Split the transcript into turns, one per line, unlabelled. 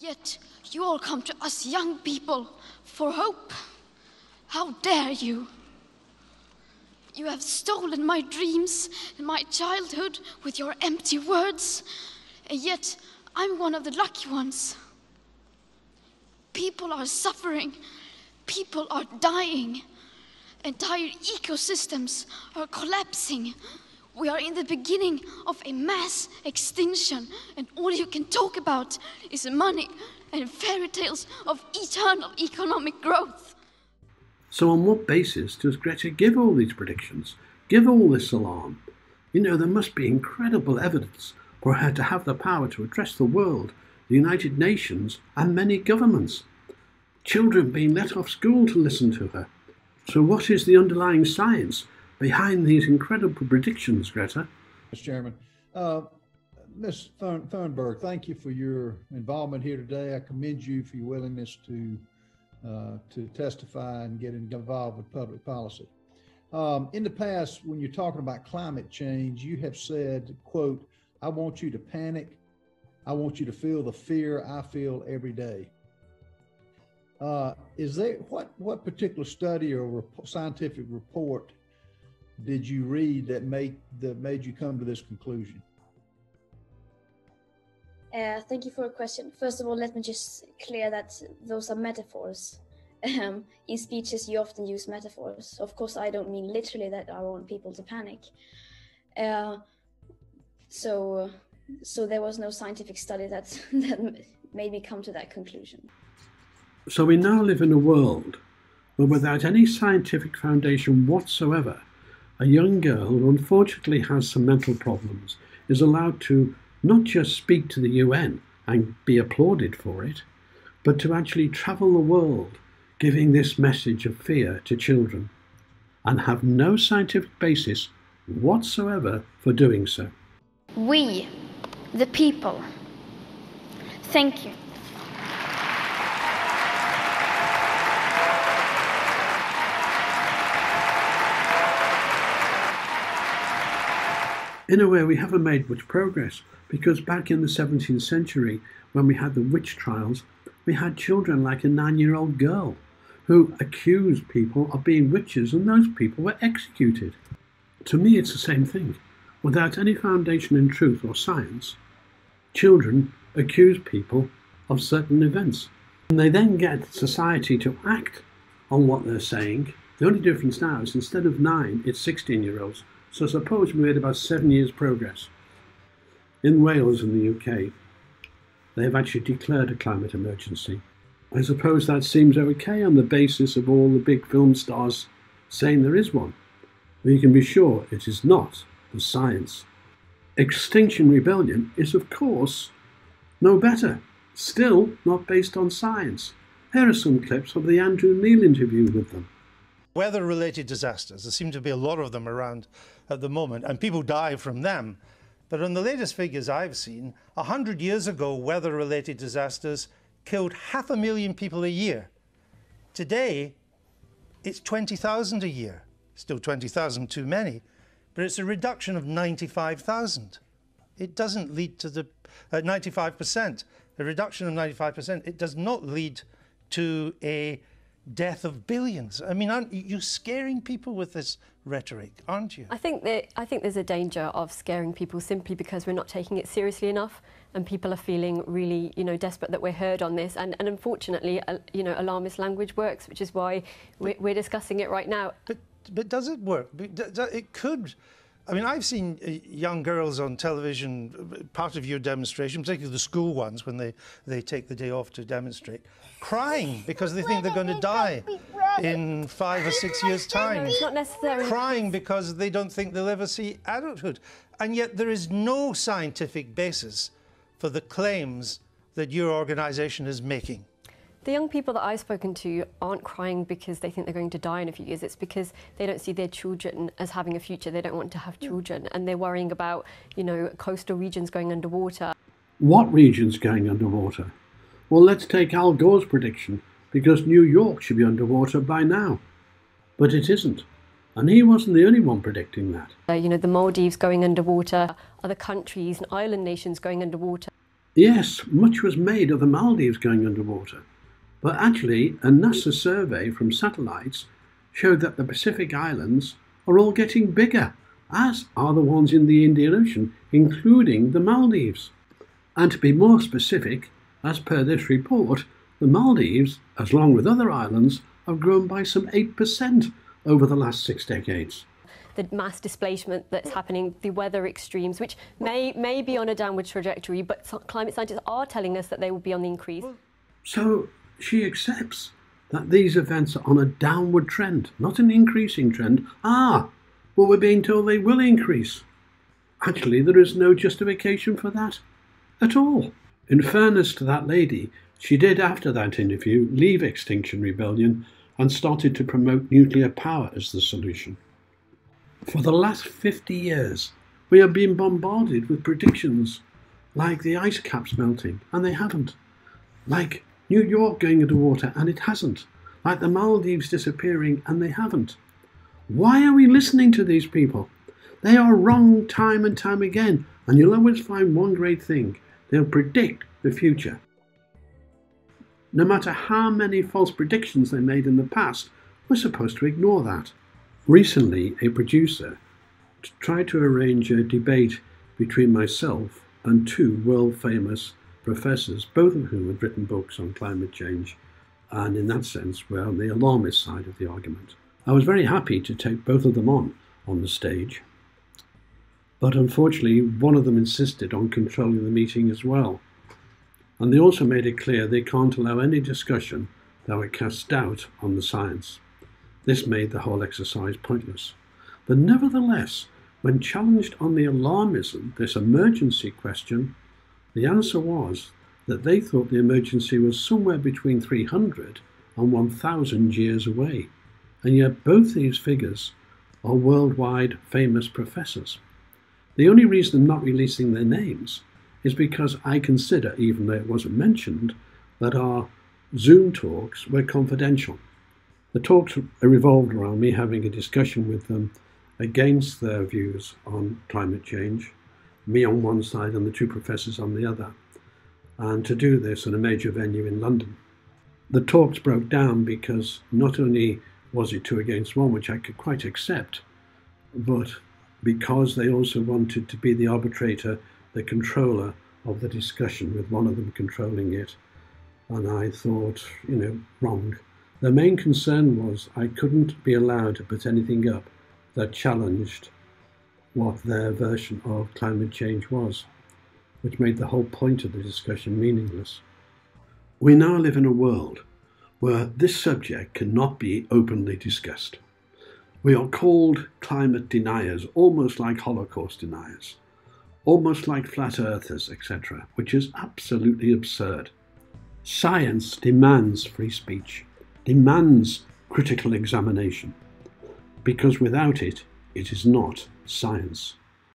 Yet you all come to us young people for hope. How dare you? You have stolen my dreams and my childhood with your empty words, and yet I'm one of the lucky ones. People are suffering, people are dying, entire ecosystems are collapsing. We are in the beginning of a mass extinction, and all you can talk about is money and fairy tales of eternal economic growth.
So, on what basis does Greta give all these predictions, give all this alarm? You know, there must be incredible evidence for her to have the power to address the world, the United Nations, and many governments. Children being let off school to listen to her. So, what is the underlying science behind these incredible predictions, Greta? Mr. Chairman, uh, Ms. Thunberg, thank you for your involvement here today. I commend you for your willingness to uh, to testify and get involved with public policy. Um, in the past, when you're talking about climate change, you have said, "quote I want you to panic. I want you to feel the fear I feel every day." Uh, is there what what particular study or rep- scientific report did you read that made that made you come to this conclusion?
Uh, thank you for a question. First of all, let me just clear that those are metaphors. Um, in speeches, you often use metaphors. Of course, I don't mean literally that I want people to panic. Uh, so, so there was no scientific study that that made me come to that conclusion.
So we now live in a world where, without any scientific foundation whatsoever, a young girl who unfortunately has some mental problems is allowed to not just speak to the UN and be applauded for it, but to actually travel the world giving this message of fear to children and have no scientific basis whatsoever for doing so.
We, the people, thank you.
In a way, we haven't made much progress because back in the 17th century, when we had the witch trials, we had children like a nine year old girl who accused people of being witches, and those people were executed. To me, it's the same thing. Without any foundation in truth or science, children accuse people of certain events. And they then get society to act on what they're saying. The only difference now is instead of nine, it's 16 year olds. So suppose we made about seven years' progress. In Wales in the UK, they have actually declared a climate emergency. I suppose that seems okay on the basis of all the big film stars saying there is one. But you can be sure it is not the science. Extinction Rebellion is, of course, no better, still not based on science. Here are some clips of the Andrew Neil interview with them
weather-related disasters. There seem to be a lot of them around at the moment, and people die from them. But on the latest figures I've seen, 100 years ago, weather-related disasters killed half a million people a year. Today, it's 20,000 a year. Still 20,000 too many, but it's a reduction of 95,000. It doesn't lead to the 95%. Uh, a reduction of 95%, it does not lead to a death of billions. I mean, aren't you scaring people with this rhetoric, aren't you? I
think that I think there's a danger of scaring people simply because we're not taking it seriously enough, and people are feeling really, you know, desperate that we're heard on this. And, and unfortunately, uh, you know, alarmist language works, which is why we're, we're discussing it right now. But
but does it work? It could I mean, I've seen uh, young girls on television, part of your demonstration, particularly the school ones when they, they take the day off to demonstrate, crying because they think they're going to die in five or six years' time. It's not necessary. Crying because they don't think they'll ever see adulthood. And yet there is no scientific basis for the claims that your organisation is making.
The young people that I've spoken to aren't crying because they think they're going to die in a few years. It's because they don't see their children as having a future. They don't want to have hmm. children. And they're worrying about, you know, coastal regions going underwater.
What regions going underwater? Well, let's take Al Gore's prediction because New York should be underwater by now. But it isn't. And he wasn't the only one predicting that.
Uh, you know, the Maldives going underwater, other countries and island nations going underwater.
Yes, much was made of the Maldives going underwater. But actually, a NASA survey from satellites showed that the Pacific Islands are all getting bigger, as are the ones in the Indian Ocean, including the Maldives. And to be more specific, as per this report, the Maldives, as along with other islands, have grown by some 8% over the last six decades
the mass displacement that's happening, the weather extremes, which may, may be on a downward trajectory, but climate scientists are telling us that they will be on the
increase. So she accepts that these events are on a downward trend, not an increasing trend. Ah, well, we're being told they will increase. Actually, there is no justification for that at all. In fairness to that lady, she did, after that interview, leave Extinction Rebellion and started to promote nuclear power as the solution. For the last 50 years, we have been bombarded with predictions like the ice caps melting, and they haven't, like New York going underwater water, and it hasn't. Like the Maldives disappearing, and they haven't. Why are we listening to these people? They are wrong time and time again, and you'll always find one great thing they'll predict the future. No matter how many false predictions they made in the past, we're supposed to ignore that. Recently, a producer tried to arrange a debate between myself and two world famous professors, both of whom had written books on climate change and, in that sense, were on the alarmist side of the argument. I was very happy to take both of them on on the stage, but unfortunately, one of them insisted on controlling the meeting as well. And they also made it clear they can't allow any discussion that would cast doubt on the science. This made the whole exercise pointless. But nevertheless, when challenged on the alarmism, this emergency question, the answer was that they thought the emergency was somewhere between 300 and 1,000 years away, and yet both these figures are worldwide famous professors. The only reason I'm not releasing their names is because I consider, even though it wasn't mentioned, that our Zoom talks were confidential. The talks revolved around me having a discussion with them against their views on climate change me on one side and the two professors on the other, and to do this in a major venue in London. The talks broke down because not only was it two against one, which I could quite accept, but because they also wanted to be the arbitrator, the controller of the discussion, with one of them controlling it. And I thought, you know, wrong. The main concern was I couldn't be allowed to put anything up that challenged what their version of climate change was, which made the whole point of the discussion meaningless. We now live in a world where this subject cannot be openly discussed. We are called climate deniers, almost like Holocaust deniers, almost like flat earthers, etc., which is absolutely absurd. Science demands free speech, demands critical examination, because without it, it is not science.